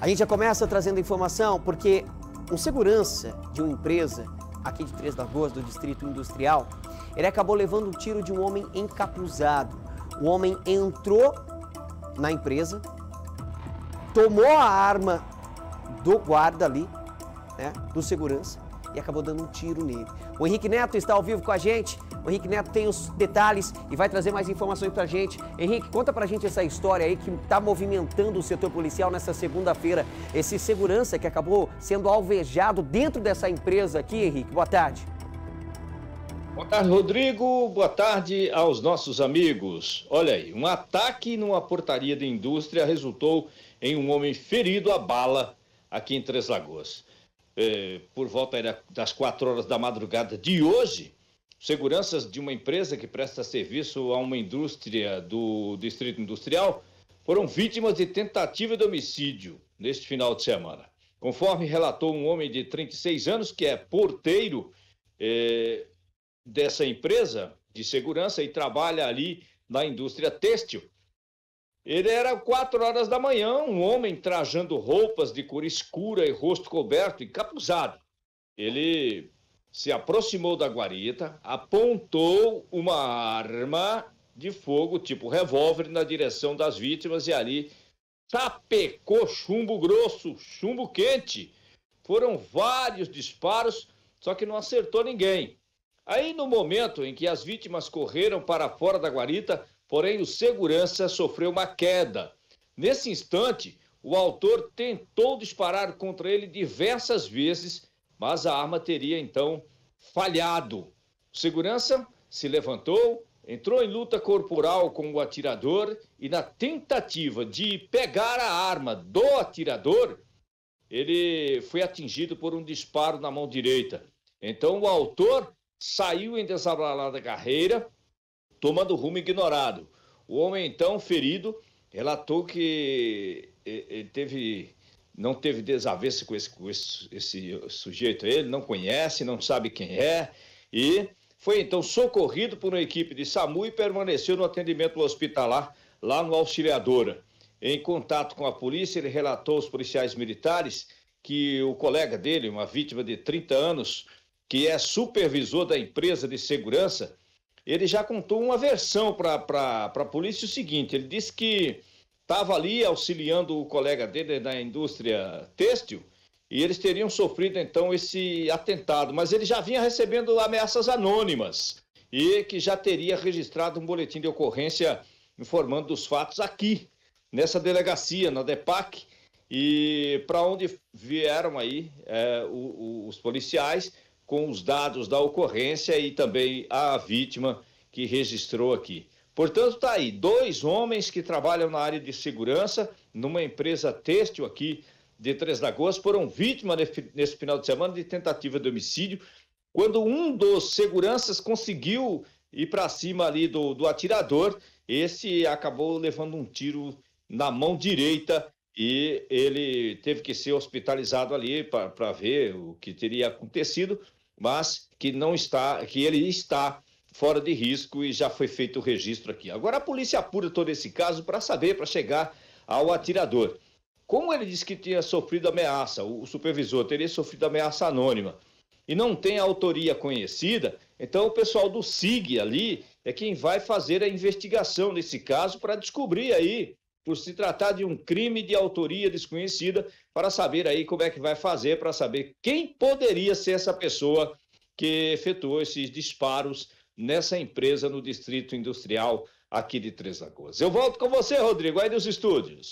A gente já começa trazendo informação porque um segurança de uma empresa aqui de Três Lagoas, do Distrito Industrial, ele acabou levando o um tiro de um homem encapuzado. O homem entrou na empresa, tomou a arma do guarda ali, né, do segurança, e acabou dando um tiro nele. O Henrique Neto está ao vivo com a gente. O Henrique Neto tem os detalhes e vai trazer mais informações pra gente. Henrique, conta pra gente essa história aí que tá movimentando o setor policial nessa segunda-feira. Esse segurança que acabou sendo alvejado dentro dessa empresa aqui, Henrique. Boa tarde. Boa tarde, Rodrigo. Boa tarde aos nossos amigos. Olha aí, um ataque numa portaria de indústria resultou em um homem ferido a bala aqui em Três Lagoas. É, por volta das quatro horas da madrugada de hoje, seguranças de uma empresa que presta serviço a uma indústria do Distrito Industrial foram vítimas de tentativa de homicídio neste final de semana. Conforme relatou um homem de 36 anos, que é porteiro eh, dessa empresa de segurança e trabalha ali na indústria têxtil. Ele era quatro horas da manhã, um homem trajando roupas de cor escura e rosto coberto, encapuzado. Ele se aproximou da guarita, apontou uma arma de fogo, tipo revólver, na direção das vítimas e ali sapecou chumbo grosso, chumbo quente. Foram vários disparos, só que não acertou ninguém. Aí, no momento em que as vítimas correram para fora da guarita, porém o segurança sofreu uma queda. Nesse instante, o autor tentou disparar contra ele diversas vezes mas a arma teria então falhado. O segurança se levantou, entrou em luta corporal com o atirador e, na tentativa de pegar a arma do atirador, ele foi atingido por um disparo na mão direita. Então, o autor saiu em desabalada carreira, tomando rumo ignorado. O homem, então ferido, relatou que eh, ele teve não teve desavença com esse, com esse, esse sujeito, ele não conhece, não sabe quem é, e foi então socorrido por uma equipe de SAMU e permaneceu no atendimento hospitalar lá no Auxiliadora. Em contato com a polícia, ele relatou aos policiais militares que o colega dele, uma vítima de 30 anos, que é supervisor da empresa de segurança, ele já contou uma versão para a polícia o seguinte: ele disse que estava ali auxiliando o colega dele da indústria têxtil e eles teriam sofrido então esse atentado, mas ele já vinha recebendo ameaças anônimas e que já teria registrado um boletim de ocorrência informando dos fatos aqui nessa delegacia, na DEPAC, e para onde vieram aí é, o, o, os policiais com os dados da ocorrência e também a vítima que registrou aqui. Portanto, está aí, dois homens que trabalham na área de segurança numa empresa têxtil aqui de Três Lagoas foram vítimas nesse final de semana de tentativa de homicídio, quando um dos seguranças conseguiu ir para cima ali do, do atirador, esse acabou levando um tiro na mão direita e ele teve que ser hospitalizado ali para ver o que teria acontecido, mas que não está, que ele está fora de risco e já foi feito o registro aqui. Agora a polícia apura todo esse caso para saber, para chegar ao atirador. Como ele disse que tinha sofrido ameaça, o supervisor teria sofrido ameaça anônima e não tem a autoria conhecida, então o pessoal do SIG ali é quem vai fazer a investigação nesse caso para descobrir aí, por se tratar de um crime de autoria desconhecida, para saber aí como é que vai fazer, para saber quem poderia ser essa pessoa que efetuou esses disparos nessa empresa no Distrito Industrial aqui de Três Lagoas. Eu volto com você, Rodrigo, aí nos estúdios.